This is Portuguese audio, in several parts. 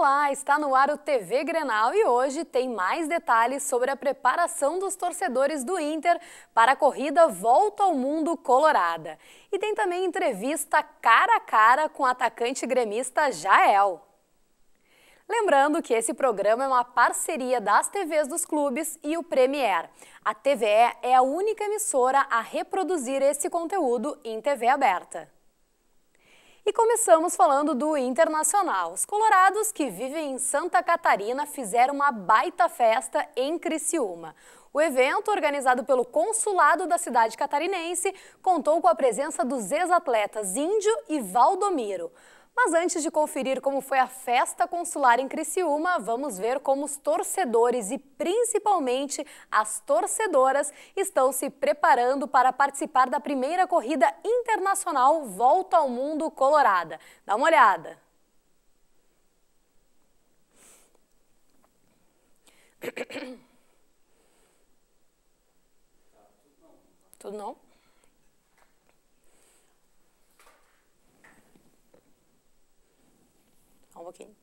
Olá, está no ar o TV Grenal e hoje tem mais detalhes sobre a preparação dos torcedores do Inter para a corrida Volta ao Mundo Colorada. E tem também entrevista cara a cara com o atacante gremista Jael. Lembrando que esse programa é uma parceria das TVs dos clubes e o Premier. A TVE é a única emissora a reproduzir esse conteúdo em TV aberta. E começamos falando do Internacional. Os colorados que vivem em Santa Catarina fizeram uma baita festa em Criciúma. O evento, organizado pelo consulado da cidade catarinense, contou com a presença dos ex-atletas Índio e Valdomiro. Mas antes de conferir como foi a festa consular em Criciúma, vamos ver como os torcedores e principalmente as torcedoras estão se preparando para participar da primeira corrida internacional Volta ao Mundo Colorada. Dá uma olhada. Tudo não? pouquinho.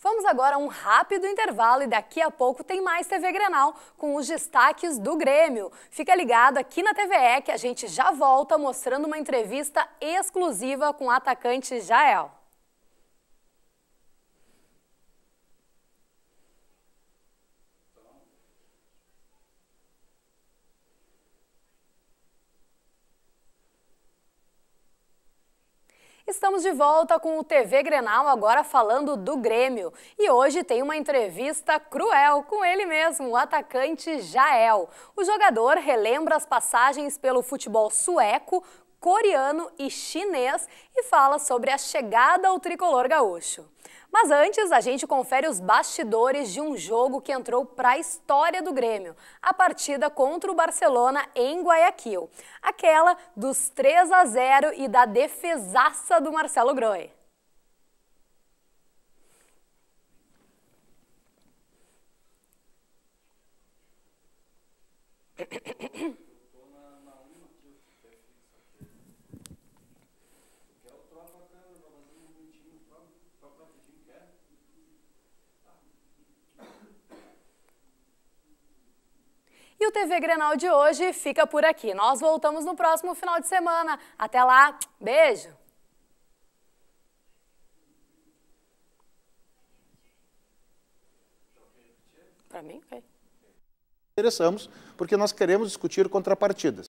Vamos agora a um rápido intervalo e daqui a pouco tem mais TV Grenal com os destaques do Grêmio. Fica ligado aqui na TVE que a gente já volta mostrando uma entrevista exclusiva com o atacante Jael. Estamos de volta com o TV Grenal, agora falando do Grêmio. E hoje tem uma entrevista cruel com ele mesmo, o atacante Jael. O jogador relembra as passagens pelo futebol sueco coreano e chinês e fala sobre a chegada ao tricolor gaúcho. Mas antes, a gente confere os bastidores de um jogo que entrou para a história do Grêmio, a partida contra o Barcelona em Guayaquil. Aquela dos 3 a 0 e da defesaça do Marcelo Groi. TV Grenal de hoje fica por aqui. Nós voltamos no próximo final de semana. Até lá, beijo! Para mim, ok. Interessamos porque nós queremos discutir contrapartidas.